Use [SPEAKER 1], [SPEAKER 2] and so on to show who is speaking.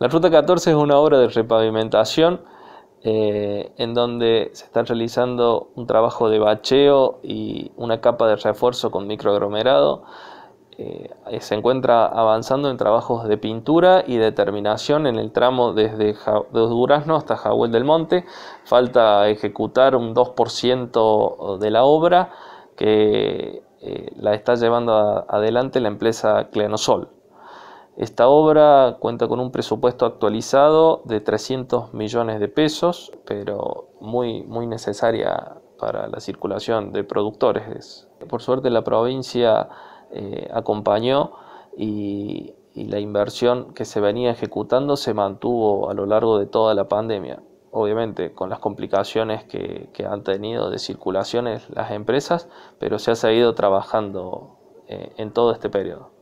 [SPEAKER 1] La ruta 14 es una obra de repavimentación eh, en donde se está realizando un trabajo de bacheo y una capa de refuerzo con microaglomerado. Eh, se encuentra avanzando en trabajos de pintura y determinación en el tramo desde ja Durazno hasta Jahuel del Monte. Falta ejecutar un 2% de la obra que eh, la está llevando adelante la empresa Clenosol. Esta obra cuenta con un presupuesto actualizado de 300 millones de pesos, pero muy, muy necesaria para la circulación de productores. Por suerte la provincia eh, acompañó y la inversión que se venía ejecutando se mantuvo a lo largo de toda la pandemia obviamente con las complicaciones que, han tenido de circulaciones las empresas, pero se ha seguido trabajando eh, en todo este periodo.